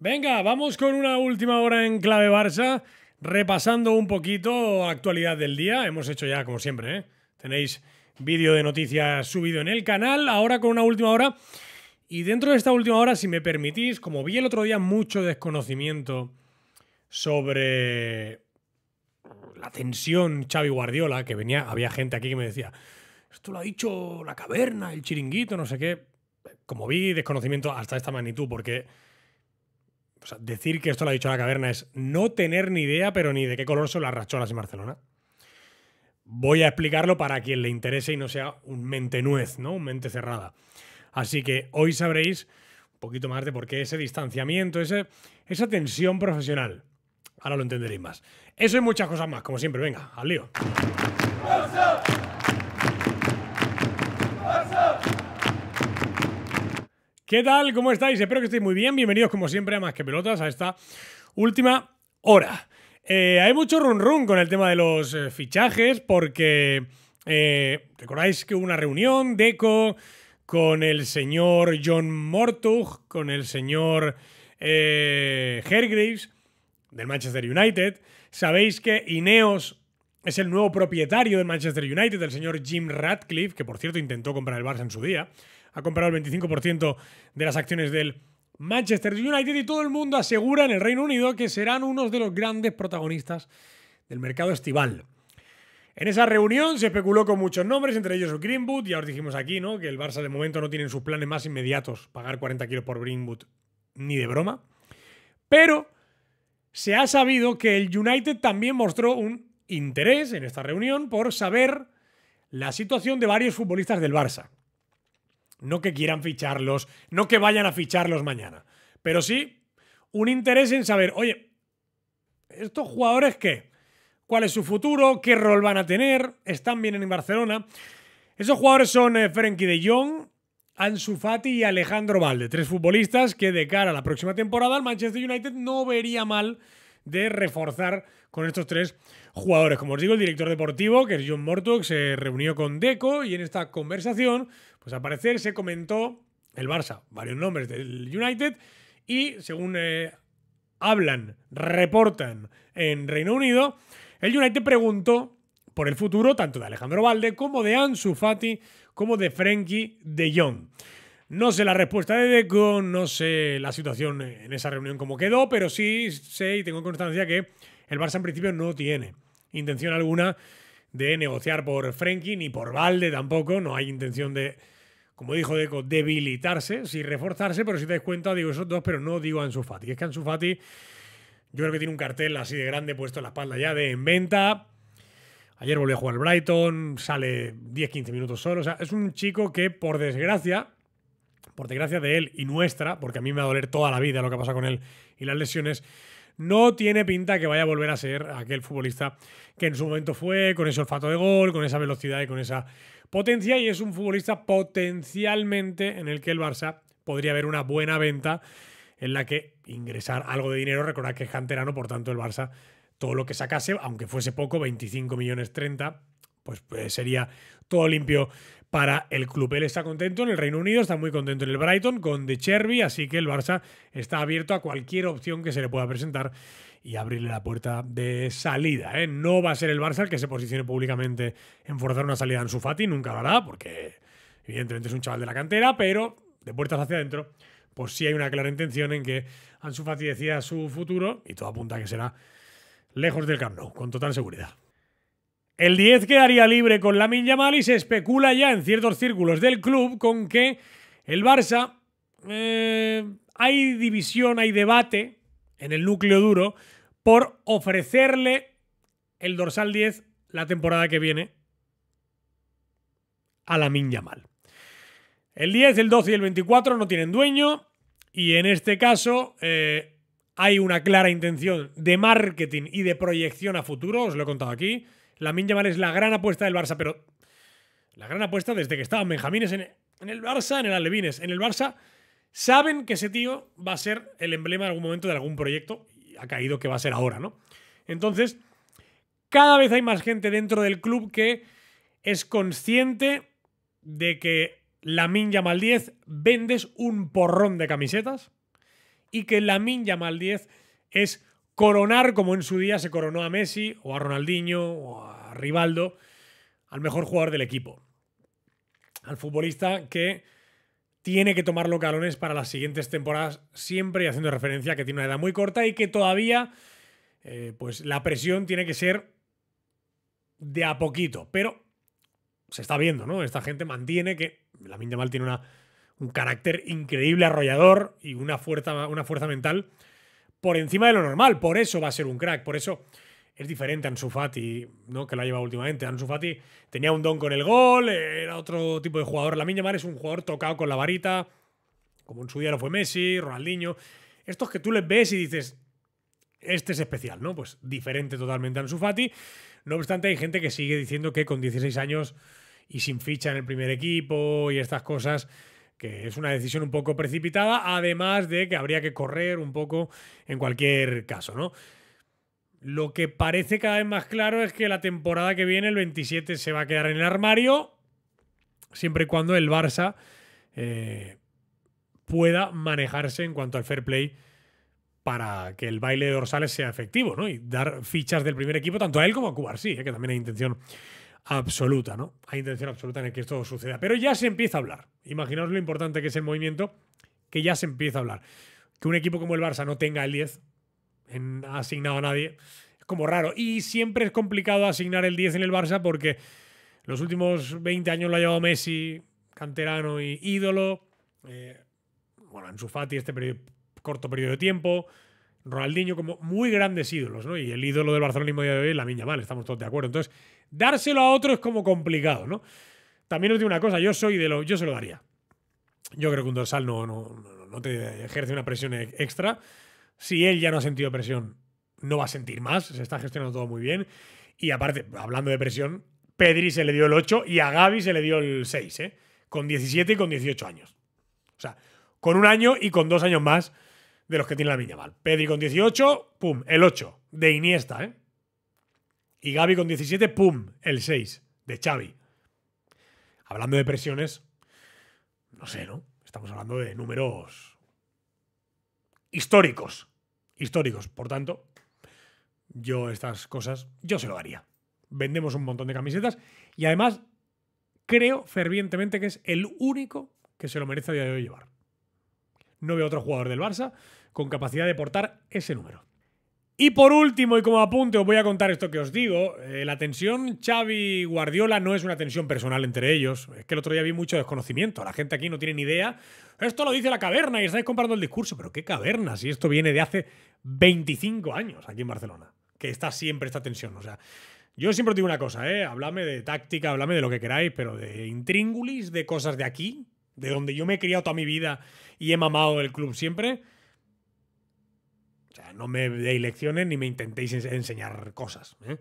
Venga, vamos con una última hora en clave Barça, repasando un poquito actualidad del día. Hemos hecho ya, como siempre, ¿eh? tenéis vídeo de noticias subido en el canal, ahora con una última hora. Y dentro de esta última hora, si me permitís, como vi el otro día mucho desconocimiento sobre la tensión Xavi Guardiola, que venía, había gente aquí que me decía, esto lo ha dicho la caverna, el chiringuito, no sé qué. Como vi desconocimiento hasta esta magnitud, porque decir que esto lo ha dicho la caverna es no tener ni idea, pero ni de qué color son las racholas en Barcelona. Voy a explicarlo para quien le interese y no sea un mente nuez, ¿no? Un mente cerrada. Así que hoy sabréis un poquito más de por qué ese distanciamiento, ese, esa tensión profesional. Ahora lo entenderéis más. Eso y muchas cosas más, como siempre. Venga, al lío. ¿Qué tal? ¿Cómo estáis? Espero que estéis muy bien. Bienvenidos, como siempre, a Más que Pelotas, a esta última hora. Eh, hay mucho run run con el tema de los eh, fichajes, porque eh, recordáis que hubo una reunión, de Deco, con el señor John Mortug, con el señor Hergraves, del Manchester United. Sabéis que Ineos es el nuevo propietario del Manchester United, el señor Jim Ratcliffe, que por cierto intentó comprar el Barça en su día ha comprado el 25% de las acciones del Manchester United y todo el mundo asegura en el Reino Unido que serán unos de los grandes protagonistas del mercado estival. En esa reunión se especuló con muchos nombres, entre ellos Greenwood. Ya os dijimos aquí, ¿no? Que el Barça de momento no tiene sus planes más inmediatos pagar 40 kilos por Greenwood, ni de broma. Pero se ha sabido que el United también mostró un interés en esta reunión por saber la situación de varios futbolistas del Barça. No que quieran ficharlos, no que vayan a ficharlos mañana, pero sí un interés en saber, oye, ¿estos jugadores qué? ¿Cuál es su futuro? ¿Qué rol van a tener? ¿Están bien en Barcelona? Esos jugadores son eh, Frenkie de Jong, Ansu Fati y Alejandro Valde, tres futbolistas que de cara a la próxima temporada el Manchester United no vería mal de reforzar con estos tres jugadores. Como os digo, el director deportivo, que es John Mortok, se reunió con Deco y en esta conversación, pues al parecer se comentó el Barça, varios nombres del United y según eh, hablan, reportan en Reino Unido, el United preguntó por el futuro tanto de Alejandro Valde como de Ansu Fati como de Frenkie de Jong. No sé la respuesta de Deco, no sé la situación en esa reunión como quedó, pero sí sé y tengo constancia que el Barça en principio no tiene intención alguna de negociar por Frenkie ni por Valde tampoco. No hay intención de, como dijo Deco, debilitarse, sí reforzarse, pero si te das cuenta, digo esos dos, pero no digo Ansu Fati. Es que Ansu Fati, yo creo que tiene un cartel así de grande puesto en la espalda ya de en venta. Ayer volvió a jugar al Brighton, sale 10-15 minutos solo. O sea, es un chico que, por desgracia, por desgracia de él y nuestra, porque a mí me va a doler toda la vida lo que pasa con él y las lesiones, no tiene pinta que vaya a volver a ser aquel futbolista que en su momento fue, con ese olfato de gol, con esa velocidad y con esa potencia. Y es un futbolista potencialmente en el que el Barça podría haber una buena venta en la que ingresar algo de dinero. Recordad que es canterano, por tanto el Barça todo lo que sacase, aunque fuese poco, 25 millones 30, pues, pues, sería todo limpio para el club. Él está contento en el Reino Unido, está muy contento en el Brighton con De Cherby, así que el Barça está abierto a cualquier opción que se le pueda presentar y abrirle la puerta de salida. ¿eh? No va a ser el Barça el que se posicione públicamente en forzar una salida en su Fati, nunca lo hará, porque evidentemente es un chaval de la cantera, pero de puertas hacia adentro, pues sí hay una clara intención en que Ansu Fati decida su futuro y todo apunta a que será lejos del Camp Nou, con total seguridad. El 10 quedaría libre con la Yamal y se especula ya en ciertos círculos del club con que el Barça eh, hay división, hay debate en el núcleo duro por ofrecerle el dorsal 10 la temporada que viene a la Yamal. El 10, el 12 y el 24 no tienen dueño y en este caso eh, hay una clara intención de marketing y de proyección a futuro, os lo he contado aquí. Lamin Mal es la gran apuesta del Barça, pero la gran apuesta desde que estaban Benjamines en, el Barça, en el Alevines, en el Barça, saben que ese tío va a ser el emblema en algún momento de algún proyecto y ha caído que va a ser ahora, ¿no? Entonces, cada vez hay más gente dentro del club que es consciente de que la mal 10 vendes un porrón de camisetas y que la Lamin mal 10 es coronar como en su día se coronó a Messi o a Ronaldinho o a Rivaldo, al mejor jugador del equipo. Al futbolista que tiene que tomar los galones para las siguientes temporadas, siempre haciendo referencia a que tiene una edad muy corta y que todavía eh, pues la presión tiene que ser de a poquito. Pero se está viendo, ¿no? Esta gente mantiene que la Mal tiene una, un carácter increíble, arrollador y una fuerza, una fuerza mental por encima de lo normal. Por eso va a ser un crack. Por eso es diferente a Ansu Fati, ¿no? que lo ha llevado últimamente. Ansu Fati tenía un don con el gol, era otro tipo de jugador. La Mar es un jugador tocado con la varita, como en su día lo fue Messi, Ronaldinho. Estos que tú les ves y dices, este es especial, ¿no? Pues diferente totalmente a Ansu Fati. No obstante, hay gente que sigue diciendo que con 16 años y sin ficha en el primer equipo y estas cosas que es una decisión un poco precipitada, además de que habría que correr un poco en cualquier caso, ¿no? Lo que parece cada vez más claro es que la temporada que viene, el 27, se va a quedar en el armario, siempre y cuando el Barça eh, pueda manejarse en cuanto al fair play para que el baile de dorsales sea efectivo, ¿no? Y dar fichas del primer equipo tanto a él como a Cubarsí, ¿eh? que también hay intención absoluta, ¿no? Hay intención absoluta en el que esto suceda. Pero ya se empieza a hablar. Imaginaos lo importante que es el movimiento, que ya se empieza a hablar. Que un equipo como el Barça no tenga el 10 en, asignado a nadie es como raro. Y siempre es complicado asignar el 10 en el Barça porque los últimos 20 años lo ha llevado Messi, canterano y ídolo. Eh, en su Fati este corto periodo de tiempo. Ronaldinho como muy grandes ídolos, ¿no? Y el ídolo del barcelonismo de hoy es la Miña Mal, estamos todos de acuerdo. Entonces, dárselo a otro es como complicado, ¿no? También os digo una cosa, yo soy de lo. Yo se lo daría. Yo creo que un dorsal no, no, no te ejerce una presión extra. Si él ya no ha sentido presión, no va a sentir más. Se está gestionando todo muy bien. Y aparte, hablando de presión, Pedri se le dio el 8 y a Gaby se le dio el 6, ¿eh? Con 17 y con 18 años. O sea, con un año y con dos años más de los que tiene la mal. Pedri con 18, pum, el 8 de Iniesta, ¿eh? Y Gaby con 17, pum, el 6 de Xavi. Hablando de presiones, no sé, ¿no? Estamos hablando de números históricos. Históricos. Por tanto, yo estas cosas, yo se lo haría. Vendemos un montón de camisetas y además creo fervientemente que es el único que se lo merece a día de hoy llevar. No veo otro jugador del Barça con capacidad de portar ese número. Y por último, y como apunte, os voy a contar esto que os digo. Eh, la tensión Xavi-Guardiola no es una tensión personal entre ellos. Es que el otro día vi mucho desconocimiento. La gente aquí no tiene ni idea. Esto lo dice la caverna y estáis comparando el discurso. Pero ¿qué caverna? Si esto viene de hace 25 años aquí en Barcelona. Que está siempre esta tensión. O sea, yo siempre os digo una cosa, ¿eh? Hablame de táctica, hablame de lo que queráis, pero de intríngulis, de cosas de aquí, de donde yo me he criado toda mi vida y he mamado el club siempre sea, no me deis lecciones ni me intentéis enseñar cosas. ¿eh?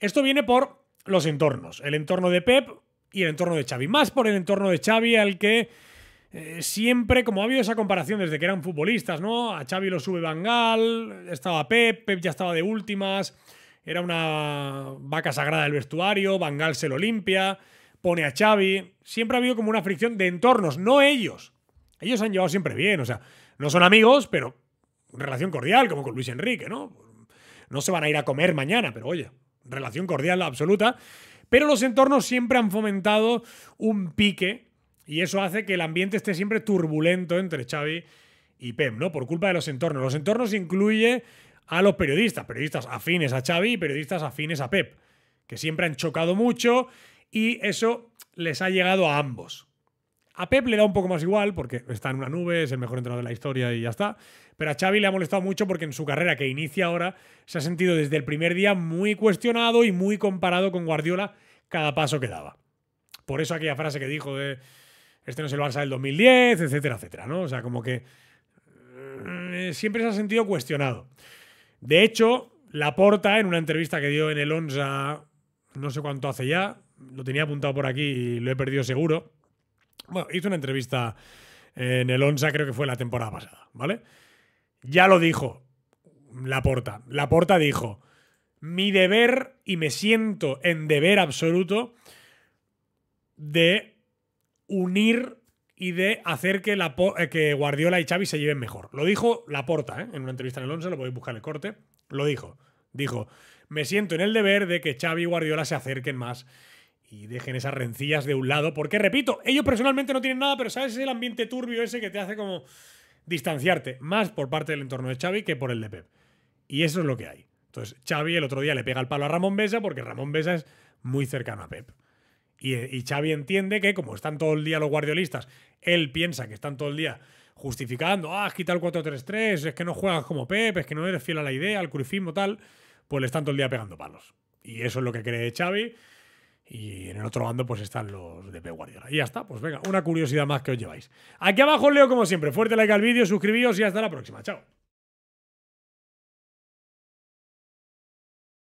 Esto viene por los entornos. El entorno de Pep y el entorno de Xavi. Más por el entorno de Xavi al que eh, siempre, como ha habido esa comparación desde que eran futbolistas, ¿no? A Xavi lo sube Bangal, estaba Pep, Pep ya estaba de últimas, era una vaca sagrada del vestuario, Bangal se lo limpia, pone a Xavi. Siempre ha habido como una fricción de entornos, no ellos. Ellos han llevado siempre bien, o sea, no son amigos, pero relación cordial, como con Luis Enrique, ¿no? No se van a ir a comer mañana, pero oye, relación cordial absoluta. Pero los entornos siempre han fomentado un pique y eso hace que el ambiente esté siempre turbulento entre Xavi y Pep, ¿no? Por culpa de los entornos. Los entornos incluye a los periodistas, periodistas afines a Xavi y periodistas afines a Pep, que siempre han chocado mucho y eso les ha llegado a ambos. A Pep le da un poco más igual porque está en una nube, es el mejor entrenador de la historia y ya está. Pero a Xavi le ha molestado mucho porque en su carrera que inicia ahora se ha sentido desde el primer día muy cuestionado y muy comparado con Guardiola cada paso que daba. Por eso aquella frase que dijo de este no es el Barça del 2010, etcétera, etcétera, ¿no? O sea, como que eh, siempre se ha sentido cuestionado. De hecho, Laporta, en una entrevista que dio en el Onza, no sé cuánto hace ya, lo tenía apuntado por aquí y lo he perdido seguro, bueno, hizo una entrevista en el Onsa, creo que fue la temporada pasada, ¿vale? Ya lo dijo Laporta. Laporta dijo, mi deber, y me siento en deber absoluto, de unir y de hacer que, la, eh, que Guardiola y Xavi se lleven mejor. Lo dijo Laporta, ¿eh? en una entrevista en el 11, lo podéis buscar el corte, lo dijo. Dijo, me siento en el deber de que Xavi y Guardiola se acerquen más y dejen esas rencillas de un lado, porque repito, ellos personalmente no tienen nada, pero sabes, es el ambiente turbio ese que te hace como distanciarte más por parte del entorno de Xavi que por el de Pep. Y eso es lo que hay. Entonces, Xavi el otro día le pega el palo a Ramón Besa porque Ramón Besa es muy cercano a Pep. Y, y Xavi entiende que como están todo el día los guardiolistas, él piensa que están todo el día justificando, ah, has quitado el 4-3-3, es que no juegas como Pep, es que no eres fiel a la idea, al crucismo, tal, pues le están todo el día pegando palos. Y eso es lo que cree Xavi. Y en el otro bando, pues están los de Pe Guardiola. Y ya está, pues venga, una curiosidad más que os lleváis. Aquí abajo os leo como siempre. Fuerte like al vídeo, suscribíos y hasta la próxima. Chao.